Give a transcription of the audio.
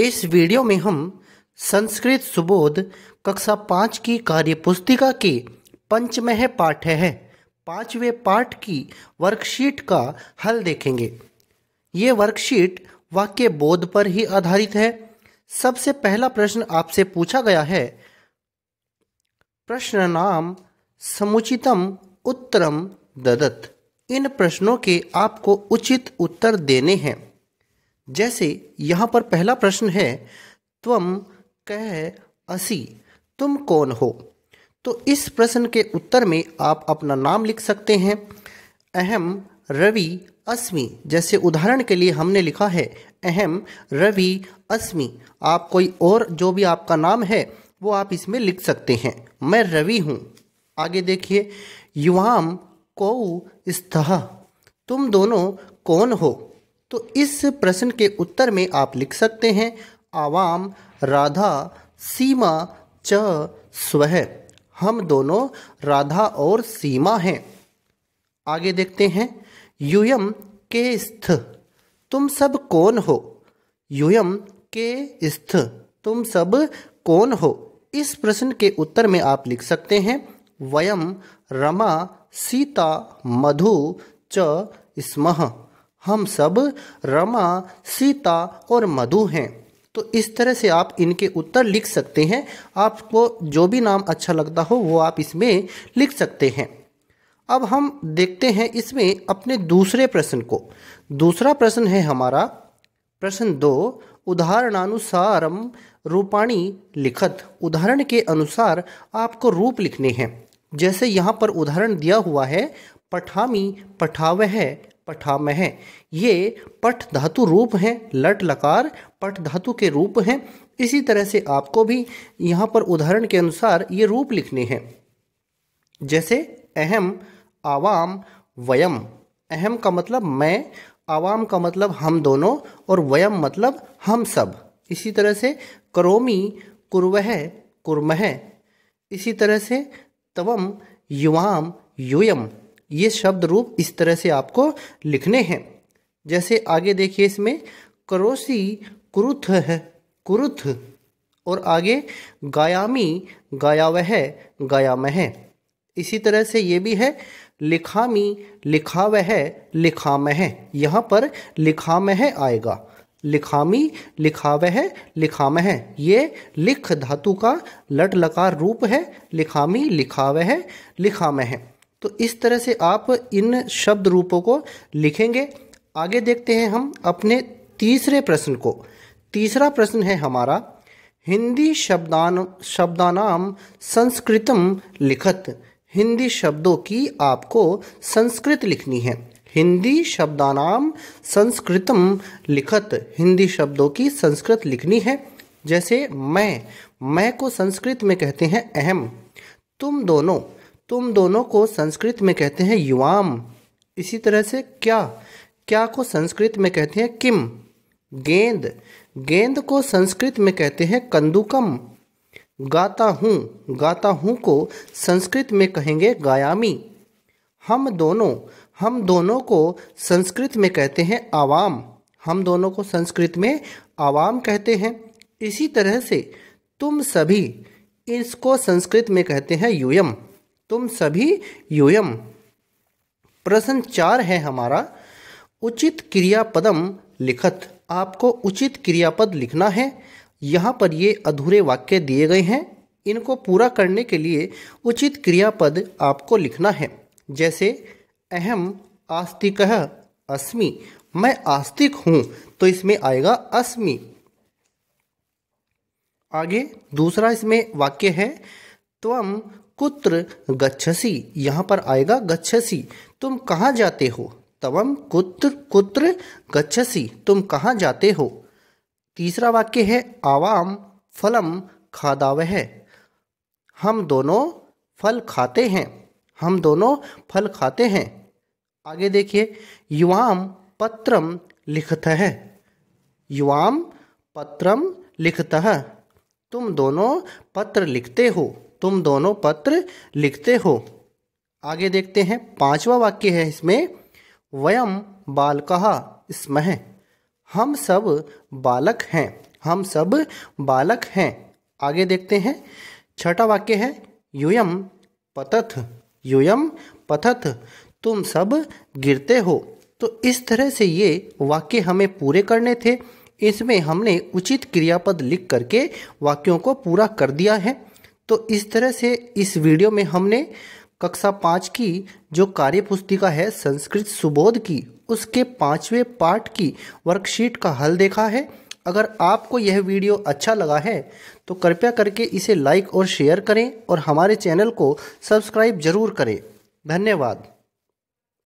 इस वीडियो में हम संस्कृत सुबोध कक्षा पाँच की कार्यपुस्तिका के पंचमह पाठ है पांचवे पाठ की वर्कशीट का हल देखेंगे ये वर्कशीट वाक्य बोध पर ही आधारित है सबसे पहला प्रश्न आपसे पूछा गया है प्रश्न नाम समुचितम उत्तरम ददत इन प्रश्नों के आपको उचित उत्तर देने हैं जैसे यहाँ पर पहला प्रश्न है तुम कह असी तुम कौन हो तो इस प्रश्न के उत्तर में आप अपना नाम लिख सकते हैं अहम रवि अस्मि जैसे उदाहरण के लिए हमने लिखा है अहम रवि अस्मि आप कोई और जो भी आपका नाम है वो आप इसमें लिख सकते हैं मैं रवि हूँ आगे देखिए युवाम कौ स्थ तुम दोनों कौन हो तो इस प्रश्न के उत्तर में आप लिख सकते हैं आवाम राधा सीमा च स्वह हम दोनों राधा और सीमा हैं आगे देखते हैं यूयम के स्थ तुम सब कौन हो यूयम के स्थ तुम सब कौन हो इस प्रश्न के उत्तर में आप लिख सकते हैं वयम रमा सीता मधु च स्मह हम सब रमा सीता और मधु हैं तो इस तरह से आप इनके उत्तर लिख सकते हैं आपको जो भी नाम अच्छा लगता हो वो आप इसमें लिख सकते हैं अब हम देखते हैं इसमें अपने दूसरे प्रश्न को दूसरा प्रश्न है हमारा प्रश्न दो उदाहरणानुसारम रूपाणी लिखत उदाहरण के अनुसार आपको रूप लिखने हैं जैसे यहाँ पर उदाहरण दिया हुआ है पठामी पठावह पठा में है ये पठ धातु रूप हैं लट लकार पठ धातु के रूप हैं इसी तरह से आपको भी यहाँ पर उदाहरण के अनुसार ये रूप लिखने हैं जैसे अहम आवाम वयम अहम का मतलब मैं आवाम का मतलब हम दोनों और वयम मतलब हम सब इसी तरह से करोमी कुरवह कुरमह इसी तरह से तवम युवाम युयम ये शब्द रूप इस तरह से आपको लिखने हैं जैसे आगे देखिए इसमें करोसी कुरुथ है कुरुथ और आगे गायामी गायावह गायामह इसी तरह से ये भी है लिखामी लिखावह लिखामह यहाँ पर लिखामह आएगा लिखामी लिखावह लिखामह ये लिख धातु का लट लकार रूप है लिखामी लिखावह लिखामह तो इस तरह से आप इन शब्द रूपों को लिखेंगे आगे देखते हैं हम अपने तीसरे प्रश्न को तीसरा प्रश्न है हमारा हिंदी शब्दान शब्दानाम संस्कृतम लिखत हिंदी शब्दों की आपको संस्कृत लिखनी है हिंदी शब्दानाम संस्कृतम लिखत हिंदी शब्दों की संस्कृत लिखनी है जैसे मैं मैं को संस्कृत में कहते हैं अहम तुम दोनों तुम दोनों को संस्कृत में कहते हैं युवाम इसी तरह से क्या क्या को संस्कृत में कहते हैं किम गेंद गेंद को संस्कृत में कहते हैं कंदुकम गाता हूँ गाता हूँ को संस्कृत में कहेंगे गायामी हम दोनों हम दोनों को संस्कृत में कहते हैं आवाम हम दोनों को संस्कृत में आवाम कहते हैं इसी तरह से तुम सभी इसको संस्कृत में कहते हैं यूयम तुम सभी यूयम प्रश्न चार है हमारा उचित क्रियापदम लिखत आपको उचित क्रियापद लिखना है यहाँ पर ये अधूरे वाक्य दिए गए हैं इनको पूरा करने के लिए उचित क्रियापद आपको लिखना है जैसे अहम आस्तिक अस्मि मैं आस्तिक हूँ तो इसमें आएगा अस्मि आगे दूसरा इसमें वाक्य है त्वम कुत्र गच्छसी यहाँ पर आएगा गच्छसी तुम कहाँ जाते हो तवम कुत्र कुत्र गच्छसी तुम कहाँ जाते हो तीसरा वाक्य है आवाम फलम खादावह हम दोनों फल खाते हैं हम दोनों फल खाते हैं आगे देखिए युवाम पत्रम लिखत है युवाम पत्रम लिखत तुम दोनों पत्र लिखते हो तुम दोनों पत्र लिखते हो आगे देखते हैं पांचवा वाक्य है इसमें वयम बालकहा स्मह हम सब बालक हैं हम सब बालक हैं आगे देखते हैं छठा वाक्य है यूयम पतथ यूयम पतथ तुम सब गिरते हो तो इस तरह से ये वाक्य हमें पूरे करने थे इसमें हमने उचित क्रियापद लिख करके वाक्यों को पूरा कर दिया है तो इस तरह से इस वीडियो में हमने कक्षा पाँच की जो कार्य पुस्तिका है संस्कृत सुबोध की उसके पाँचवें पार्ट की वर्कशीट का हल देखा है अगर आपको यह वीडियो अच्छा लगा है तो कृपया करके इसे लाइक और शेयर करें और हमारे चैनल को सब्सक्राइब जरूर करें धन्यवाद